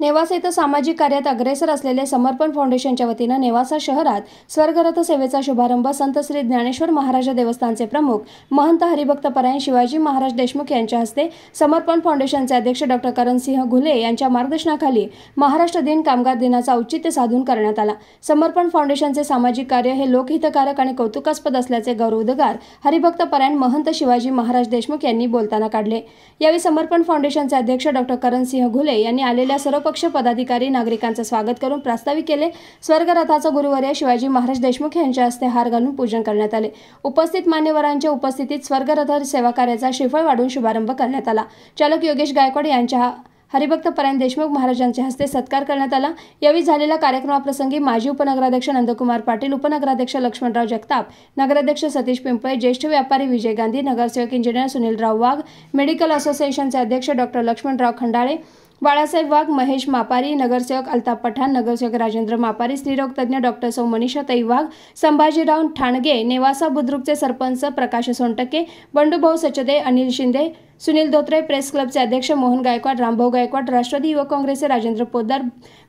नेवासा इथं सामाजिक कार्यात अग्रेसर असलेले समर्पण फाउंडेशनच्या वतीनं नेवासा शहरात स्वर्गरथ सेवेचा शुभारंभ संत श्री ज्ञानेश्वर महाराज देवस्थानचे प्रमुख महंत हरिभक्त परायण शिवाजी महाराज देशमुख यांच्या हस्ते समर्पण फाउंडेशनचे अध्यक्ष डॉक्टर सिंह घुले यांच्या मार्गदर्शनाखाली महाराष्ट्र दिन कामगार दिनाचा औचित्य साधून करण्यात आला समर्पण फाउंडेशनचे सामाजिक कार्य हे लोकहितकारक आणि कौतुकास्पद असल्याचे गौरवोद्गार हरिभक्त परायण महंत शिवाजी महाराज देशमुख यांनी बोलताना काढले यावेळी समर्पण फाउंडेशनचे अध्यक्ष डॉक्टर सिंह घुले यांनी आलेल्या सर्व पक्ष पदाधिकारी नागरिकांचं स्वागत करून प्रास्ताविक केले स्वर्गरथाचं गुरुवर्य शिवाजी महाराज देशमुख यांच्या हस्ते हार घालून पूजन करण्यात आले उपस्थित मान्यवरांच्या उपस्थितीत स्वर्गरथ सेवा कार्याचा शिफळ वाढून शुभारंभ करण्यात आला चालक योगेश गायकवाड यांच्या हरिभक्त परायण देशमुख महाराजांच्या हस्ते सत्कार करण्यात आला यावेळी झालेल्या कार्यक्रमाप्रसंगी माजी उपनगराध्यक्ष नंदकुमार पाटील उपनगराध्यक्ष लक्ष्मणराव जगताप नगराध्यक्ष सतीश पिंपळे ज्येष्ठ व्यापारी विजय गांधी नगरसेवक इंजिनियर सुनीलराव वाघ मेडिकल असोसिएशनचे अध्यक्ष डॉक्टर लक्ष्मणराव खंडाळे बाळासाहेब वाघ महेश मापारी नगरसेवक अल्ताप पठाण नगरसेवक राजेंद्र मापारी स्त्रीरोग तज्ज्ञ डॉक्टर सौ मनीषा वाघ संभाजीराव ठाणगे नेवासा बुद्रुकचे सरपंच प्रकाश सोनटके बंडूभाऊ सचदे अनिल शिंदे सुनील धोत्रे प्रेस क्लबचे अध्यक्ष मोहन गायकवाड रामभाऊ गायकवाड राष्ट्रवादी युवक काँग्रेसचे राजेंद्र पोद्दार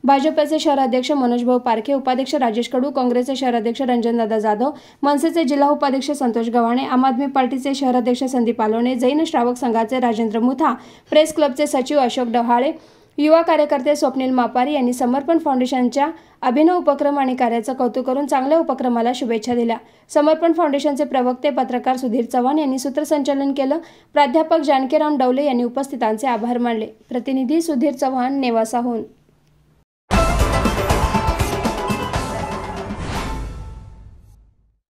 भाजपचे शहराध्यक्ष मनोज भाऊ पारखे उपाध्यक्ष राजेश कडू काँग्रेसचे शहराध्यक्ष रंजनदादा जाधव मनसेचे जिल्हा उपाध्यक्ष संतोष गव्हाणे आम आदमी पार्टीचे शहराध्यक्ष संदीप आलोणे जैन श्रावक संघाचे राजेंद्र मुथा प्रेस क्लबचे सचिव अशोक डव्हाळे युवा कार्यकर्ते स्वप्नील मापारी यांनी समर्पण फाउंडेशनच्या अभिनव उपक्रम आणि कार्याचं कौतुक करून चांगल्या उपक्रमाला शुभेच्छा दिल्या समर्पण फाउंडेशनचे प्रवक्ते पत्रकार सुधीर चव्हाण यांनी सूत्रसंचालन केलं प्राध्यापक जानकीराम डवले यांनी उपस्थितांचे आभार मानले प्रतिनिधी सुधीर चव्हाण नेवासाहून